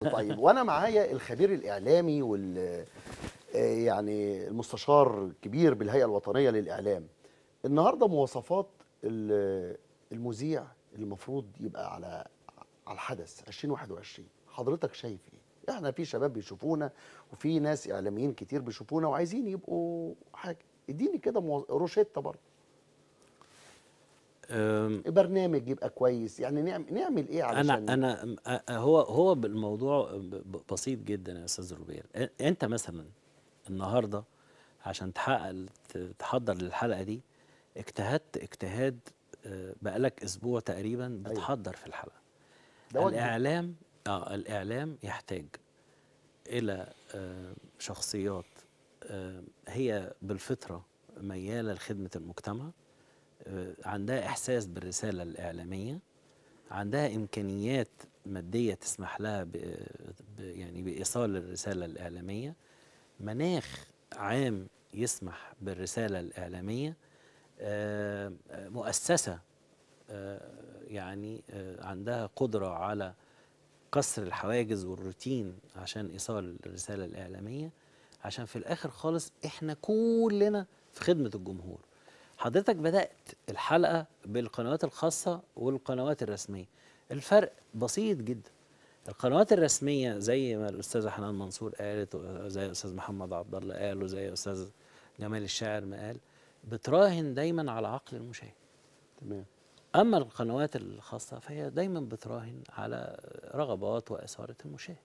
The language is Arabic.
طيب وانا معايا الخبير الاعلامي وال آه، يعني المستشار الكبير بالهيئه الوطنيه للاعلام النهارده مواصفات المذيع المفروض يبقى على على الحدث 2021 حضرتك شايف ايه احنا في شباب بيشوفونا وفي ناس اعلاميين كتير بيشوفونا وعايزين يبقوا حاجه اديني كده روشته برضه برنامج يبقى كويس يعني نعمل نعمل ايه علشان انا انا هو هو الموضوع بسيط جدا يا استاذ روبير انت مثلا النهارده عشان تحقق تحضر للحلقه دي اجتهدت اجتهاد آه، بقالك اسبوع تقريبا أيوه. بتحضر في الحلقه الاعلام اه الاعلام يحتاج الى آه، شخصيات آه، هي بالفطره مياله لخدمه المجتمع آه، عندها إحساس بالرسالة الإعلامية عندها إمكانيات مادية تسمح لها ب يعني بإيصال الرسالة الإعلامية مناخ عام يسمح بالرسالة الإعلامية آه، مؤسسة آه، يعني عندها قدرة على كسر الحواجز والروتين عشان إيصال الرسالة الإعلامية عشان في الآخر خالص إحنا كلنا في خدمة الجمهور حضرتك بدأت الحلقة بالقنوات الخاصة والقنوات الرسمية الفرق بسيط جدا القنوات الرسمية زي ما الأستاذة حنان منصور قالت وزي الأستاذ محمد عبد الله قال وزي الأستاذ جمال الشاعر ما قال بتراهن دايما على عقل المشاهد تمام أما القنوات الخاصة فهي دايما بتراهن على رغبات وإثارة المشاهد